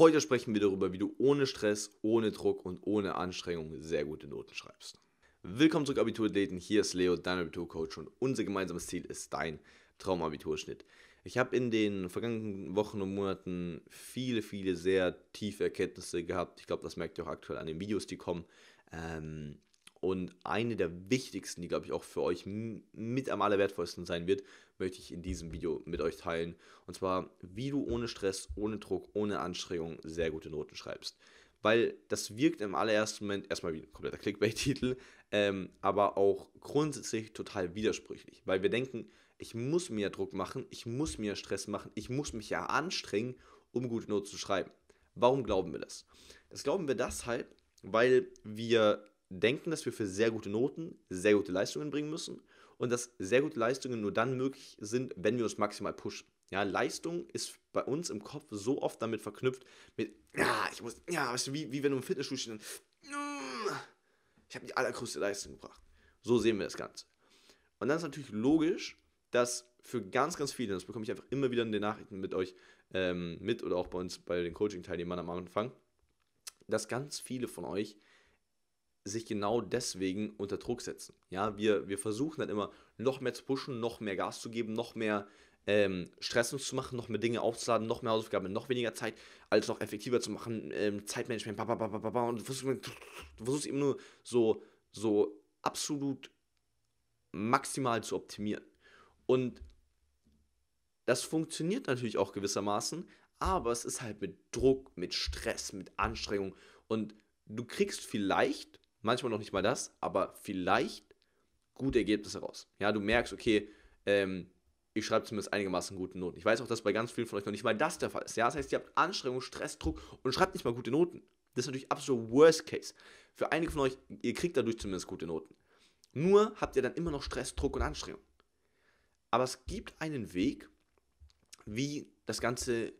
Heute sprechen wir darüber, wie du ohne Stress, ohne Druck und ohne Anstrengung sehr gute Noten schreibst. Willkommen zurück, Abiturathleten. Hier ist Leo, dein Abiturcoach und unser gemeinsames Ziel ist dein Traumabiturschnitt. Ich habe in den vergangenen Wochen und Monaten viele, viele sehr tiefe Erkenntnisse gehabt. Ich glaube, das merkt ihr auch aktuell an den Videos, die kommen. Ähm, und eine der wichtigsten, die, glaube ich, auch für euch mit am allerwertvollsten sein wird, möchte ich in diesem Video mit euch teilen. Und zwar, wie du ohne Stress, ohne Druck, ohne Anstrengung sehr gute Noten schreibst. Weil das wirkt im allerersten Moment erstmal wie ein kompletter Clickbait-Titel, ähm, aber auch grundsätzlich total widersprüchlich. Weil wir denken, ich muss mir Druck machen, ich muss mir Stress machen, ich muss mich ja anstrengen, um gute Noten zu schreiben. Warum glauben wir das? Das glauben wir deshalb, weil wir denken, dass wir für sehr gute Noten sehr gute Leistungen bringen müssen und dass sehr gute Leistungen nur dann möglich sind, wenn wir uns maximal pushen. Ja, Leistung ist bei uns im Kopf so oft damit verknüpft mit, ja, ich muss, ja, weißt du, wie, wie wenn du im Fitnessstudio stehst ich habe die allergrößte Leistung gebracht. So sehen wir das Ganze. Und dann ist natürlich logisch, dass für ganz, ganz viele, das bekomme ich einfach immer wieder in den Nachrichten mit euch ähm, mit oder auch bei uns bei den Coaching-Teilnehmern am Anfang, dass ganz viele von euch sich genau deswegen unter Druck setzen. Ja, wir, wir versuchen dann halt immer noch mehr zu pushen, noch mehr Gas zu geben, noch mehr ähm, Stress uns zu machen, noch mehr Dinge aufzuladen, noch mehr Hausaufgaben, noch weniger Zeit, alles noch effektiver zu machen, ähm, Zeitmanagement, ba, ba, ba, ba, ba, und du versuchst, du versuchst eben nur so, so absolut maximal zu optimieren. Und das funktioniert natürlich auch gewissermaßen, aber es ist halt mit Druck, mit Stress, mit Anstrengung und du kriegst vielleicht manchmal noch nicht mal das, aber vielleicht gute Ergebnisse raus. Ja, du merkst, okay, ähm, ich schreibe zumindest einigermaßen gute Noten. Ich weiß auch, dass bei ganz vielen von euch noch nicht mal das der Fall ist. Ja, das heißt, ihr habt Anstrengung, Stress, Druck und schreibt nicht mal gute Noten. Das ist natürlich absolut Worst Case. Für einige von euch, ihr kriegt dadurch zumindest gute Noten. Nur habt ihr dann immer noch Stress, Druck und Anstrengung. Aber es gibt einen Weg, wie das Ganze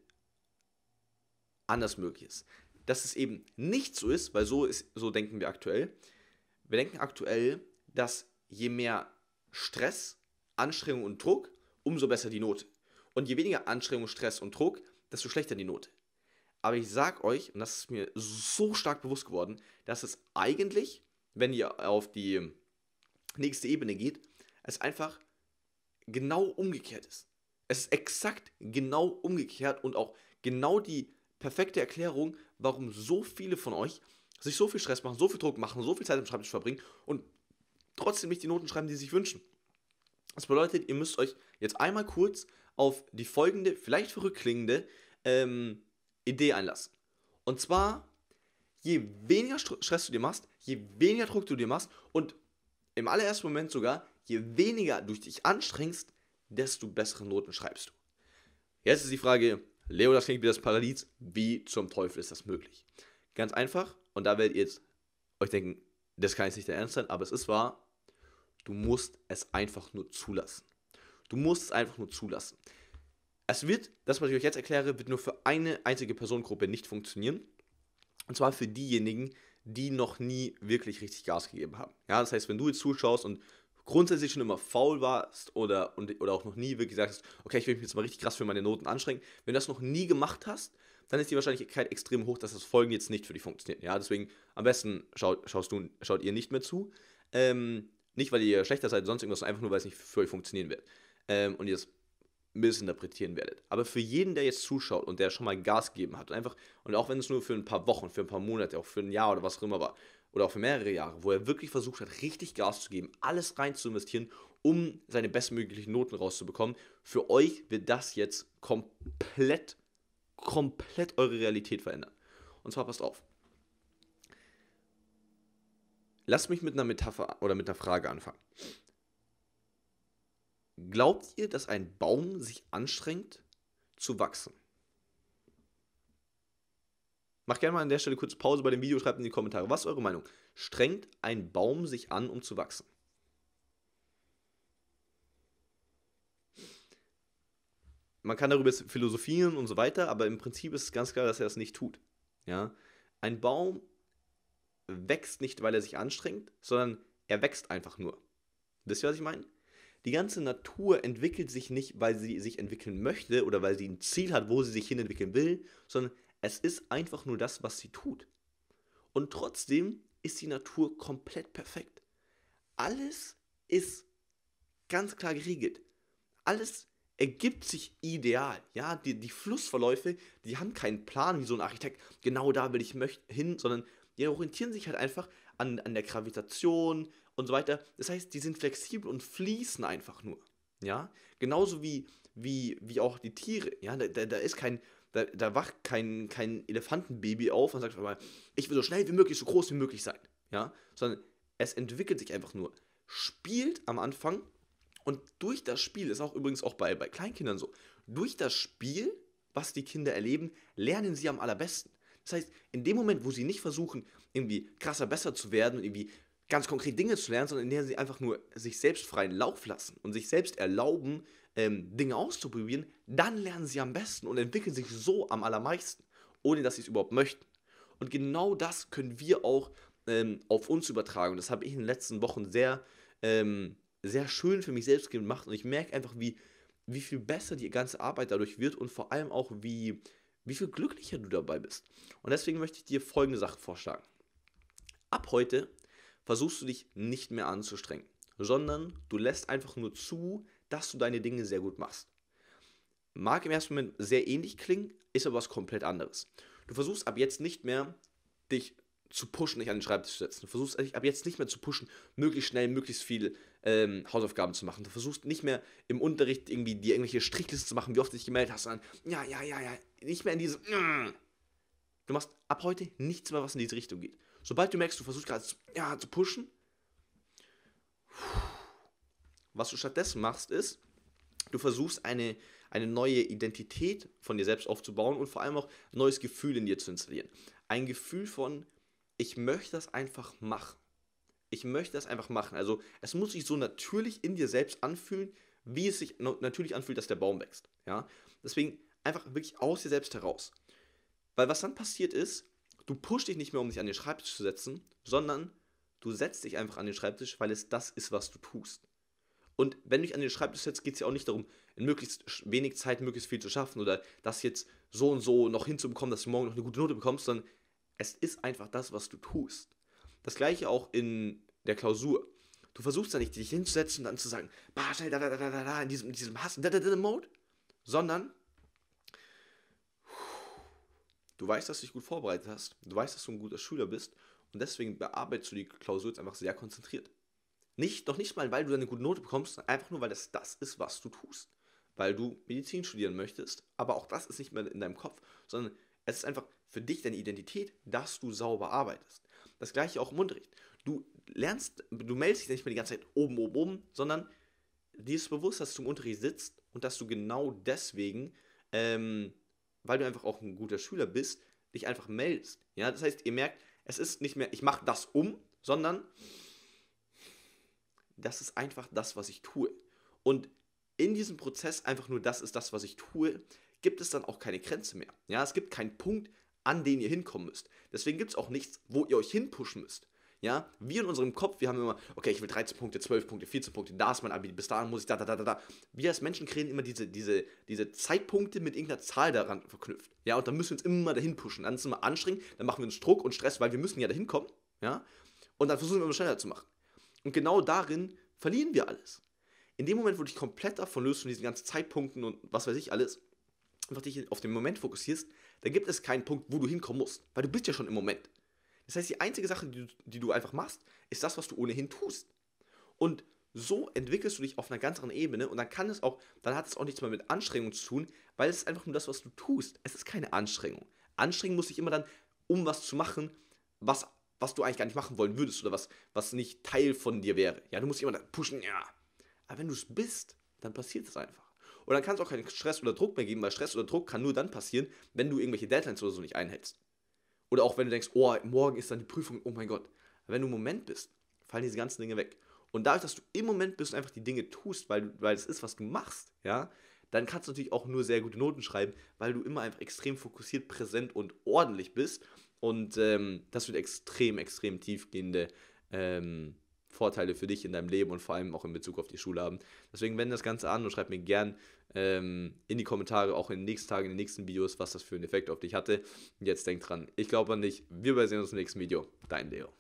anders möglich ist dass es eben nicht so ist, weil so, ist, so denken wir aktuell. Wir denken aktuell, dass je mehr Stress, Anstrengung und Druck, umso besser die Note. Und je weniger Anstrengung, Stress und Druck, desto schlechter die Note. Aber ich sage euch, und das ist mir so stark bewusst geworden, dass es eigentlich, wenn ihr auf die nächste Ebene geht, es einfach genau umgekehrt ist. Es ist exakt genau umgekehrt und auch genau die perfekte Erklärung, warum so viele von euch sich so viel Stress machen, so viel Druck machen, so viel Zeit am Schreibtisch verbringen und trotzdem nicht die Noten schreiben, die sie sich wünschen. Das bedeutet, ihr müsst euch jetzt einmal kurz auf die folgende, vielleicht verrückklingende ähm, Idee einlassen. Und zwar, je weniger Stress du dir machst, je weniger Druck du dir machst und im allerersten Moment sogar, je weniger du dich anstrengst, desto bessere Noten schreibst du. Jetzt ist die Frage, Leo, das klingt wie das Paradies. Wie zum Teufel ist das möglich? Ganz einfach, und da werdet ihr jetzt euch denken, das kann jetzt nicht der Ernst sein, aber es ist wahr, du musst es einfach nur zulassen. Du musst es einfach nur zulassen. Es wird, das, was ich euch jetzt erkläre, wird nur für eine einzige Personengruppe nicht funktionieren. Und zwar für diejenigen, die noch nie wirklich richtig Gas gegeben haben. Ja, das heißt, wenn du jetzt zuschaust und grundsätzlich schon immer faul warst oder, und, oder auch noch nie wirklich gesagt hast, okay, ich will mich jetzt mal richtig krass für meine Noten anstrengen, wenn du das noch nie gemacht hast, dann ist die Wahrscheinlichkeit extrem hoch, dass das Folgen jetzt nicht für dich funktioniert. Ja, deswegen am besten schaut, schaust du, schaut ihr nicht mehr zu. Ähm, nicht, weil ihr schlechter seid, sonst irgendwas, einfach nur, weil es nicht für euch funktionieren wird. Ähm, und ihr das missinterpretieren werdet. Aber für jeden, der jetzt zuschaut und der schon mal Gas gegeben hat und einfach, und auch wenn es nur für ein paar Wochen, für ein paar Monate, auch für ein Jahr oder was auch immer war, oder auch für mehrere Jahre, wo er wirklich versucht hat, richtig Gas zu geben, alles rein zu investieren, um seine bestmöglichen Noten rauszubekommen. Für euch wird das jetzt komplett, komplett eure Realität verändern. Und zwar passt auf. Lasst mich mit einer Metapher oder mit einer Frage anfangen. Glaubt ihr, dass ein Baum sich anstrengt zu wachsen? Macht gerne mal an der Stelle kurz Pause bei dem Video, schreibt in die Kommentare, was ist eure Meinung? Strengt ein Baum sich an, um zu wachsen? Man kann darüber philosophieren und so weiter, aber im Prinzip ist es ganz klar, dass er das nicht tut. Ja? Ein Baum wächst nicht, weil er sich anstrengt, sondern er wächst einfach nur. Wisst ihr, was ich meine? Die ganze Natur entwickelt sich nicht, weil sie sich entwickeln möchte oder weil sie ein Ziel hat, wo sie sich hin entwickeln will, sondern es ist einfach nur das, was sie tut. Und trotzdem ist die Natur komplett perfekt. Alles ist ganz klar geregelt. Alles ergibt sich ideal. Ja, die, die Flussverläufe, die haben keinen Plan wie so ein Architekt, genau da will ich hin, sondern die orientieren sich halt einfach an, an der Gravitation und so weiter. Das heißt, die sind flexibel und fließen einfach nur. Ja, genauso wie, wie, wie auch die Tiere. Ja, da, da, da ist kein, da, da wacht kein, kein Elefantenbaby auf und sagt einmal, ich will so schnell wie möglich, so groß wie möglich sein. Ja? Sondern es entwickelt sich einfach nur. Spielt am Anfang und durch das Spiel, ist auch übrigens auch bei, bei Kleinkindern so, durch das Spiel, was die Kinder erleben, lernen sie am allerbesten. Das heißt, in dem Moment, wo sie nicht versuchen, irgendwie krasser besser zu werden und irgendwie ganz konkret Dinge zu lernen, sondern in dem sie einfach nur sich selbst freien Lauf lassen und sich selbst erlauben, ähm, Dinge auszuprobieren, dann lernen sie am besten und entwickeln sich so am allermeisten, ohne dass sie es überhaupt möchten. Und genau das können wir auch ähm, auf uns übertragen. das habe ich in den letzten Wochen sehr, ähm, sehr schön für mich selbst gemacht. Und ich merke einfach, wie, wie viel besser die ganze Arbeit dadurch wird und vor allem auch, wie, wie viel glücklicher du dabei bist. Und deswegen möchte ich dir folgende Sache vorschlagen. Ab heute versuchst du dich nicht mehr anzustrengen, sondern du lässt einfach nur zu, dass du deine Dinge sehr gut machst. Mag im ersten Moment sehr ähnlich klingen, ist aber was komplett anderes. Du versuchst ab jetzt nicht mehr, dich zu pushen, dich an den Schreibtisch zu setzen. Du versuchst ab jetzt nicht mehr zu pushen, möglichst schnell, möglichst viel ähm, Hausaufgaben zu machen. Du versuchst nicht mehr im Unterricht irgendwie dir irgendwelche Strichlisten zu machen, wie oft du dich gemeldet hast, sondern ja, ja, ja, ja, nicht mehr in diesem. Mm. Du machst ab heute nichts mehr, was in diese Richtung geht. Sobald du merkst, du versuchst gerade ja, zu pushen, pff, was du stattdessen machst, ist, du versuchst eine, eine neue Identität von dir selbst aufzubauen und vor allem auch ein neues Gefühl in dir zu installieren. Ein Gefühl von, ich möchte das einfach machen. Ich möchte das einfach machen. Also es muss sich so natürlich in dir selbst anfühlen, wie es sich natürlich anfühlt, dass der Baum wächst. Ja? Deswegen einfach wirklich aus dir selbst heraus. Weil was dann passiert ist, du pushst dich nicht mehr, um dich an den Schreibtisch zu setzen, sondern du setzt dich einfach an den Schreibtisch, weil es das ist, was du tust. Und wenn du dich an den Schreibtisch setzt, geht es ja auch nicht darum, in möglichst wenig Zeit möglichst viel zu schaffen oder das jetzt so und so noch hinzubekommen, dass du morgen noch eine gute Note bekommst, sondern es ist einfach das, was du tust. Das gleiche auch in der Klausur. Du versuchst ja nicht, dich hinzusetzen und dann zu sagen, schnell, da, da, da, da, da, in diesem, in diesem Hass, da, da, da, Mode, sondern du weißt, dass du dich gut vorbereitet hast, du weißt, dass du ein guter Schüler bist und deswegen bearbeitest du die Klausur jetzt einfach sehr konzentriert. Nicht, doch nicht mal, weil du eine gute Note bekommst, sondern einfach nur, weil das das ist, was du tust. Weil du Medizin studieren möchtest, aber auch das ist nicht mehr in deinem Kopf, sondern es ist einfach für dich deine Identität, dass du sauber arbeitest. Das gleiche auch im Unterricht. Du lernst, du meldest dich nicht mehr die ganze Zeit oben, oben, oben, sondern dir ist bewusst, dass du im Unterricht sitzt und dass du genau deswegen, ähm, weil du einfach auch ein guter Schüler bist, dich einfach meldest. Ja, das heißt, ihr merkt, es ist nicht mehr, ich mache das um, sondern das ist einfach das, was ich tue. Und in diesem Prozess einfach nur das ist das, was ich tue, gibt es dann auch keine Grenze mehr. Ja, es gibt keinen Punkt, an den ihr hinkommen müsst. Deswegen gibt es auch nichts, wo ihr euch hinpushen müsst. Ja, wir in unserem Kopf, wir haben immer, okay, ich will 13 Punkte, 12 Punkte, 14 Punkte, da ist mein Abi, bis dahin muss ich da, da, da, da, da. Wir als Menschen kreieren immer diese, diese, diese Zeitpunkte mit irgendeiner Zahl daran verknüpft. Ja, und dann müssen wir uns immer dahin pushen. Dann ist es immer anstrengend, dann machen wir uns Druck und Stress, weil wir müssen ja dahin kommen. Ja, und dann versuchen wir immer schneller zu machen. Und genau darin verlieren wir alles. In dem Moment, wo du dich komplett davon löst, von diesen ganzen Zeitpunkten und was weiß ich alles, einfach dich auf den Moment fokussierst, dann gibt es keinen Punkt, wo du hinkommen musst, weil du bist ja schon im Moment. Das heißt, die einzige Sache, die du, die du einfach machst, ist das, was du ohnehin tust. Und so entwickelst du dich auf einer ganz anderen Ebene und dann kann es auch, dann hat es auch nichts mehr mit Anstrengung zu tun, weil es ist einfach nur das, was du tust. Es ist keine Anstrengung. Anstrengen muss ich immer dann, um was zu machen, was was du eigentlich gar nicht machen wollen würdest oder was, was nicht Teil von dir wäre. Ja, du musst immer pushen, ja. Aber wenn du es bist, dann passiert es einfach. Und dann kann es auch keinen Stress oder Druck mehr geben, weil Stress oder Druck kann nur dann passieren, wenn du irgendwelche Deadlines oder so nicht einhältst. Oder auch wenn du denkst, oh, morgen ist dann die Prüfung, oh mein Gott. Aber wenn du im Moment bist, fallen diese ganzen Dinge weg. Und dadurch, dass du im Moment bist und einfach die Dinge tust, weil, weil es ist, was du machst, ja, dann kannst du natürlich auch nur sehr gute Noten schreiben, weil du immer einfach extrem fokussiert, präsent und ordentlich bist und ähm, das wird extrem, extrem tiefgehende ähm, Vorteile für dich in deinem Leben und vor allem auch in Bezug auf die Schule haben. Deswegen wende das Ganze an und schreib mir gern ähm, in die Kommentare, auch in den nächsten Tagen, in den nächsten Videos, was das für einen Effekt auf dich hatte. Und jetzt denk dran, ich glaube an dich. Wir sehen uns im nächsten Video. Dein Leo.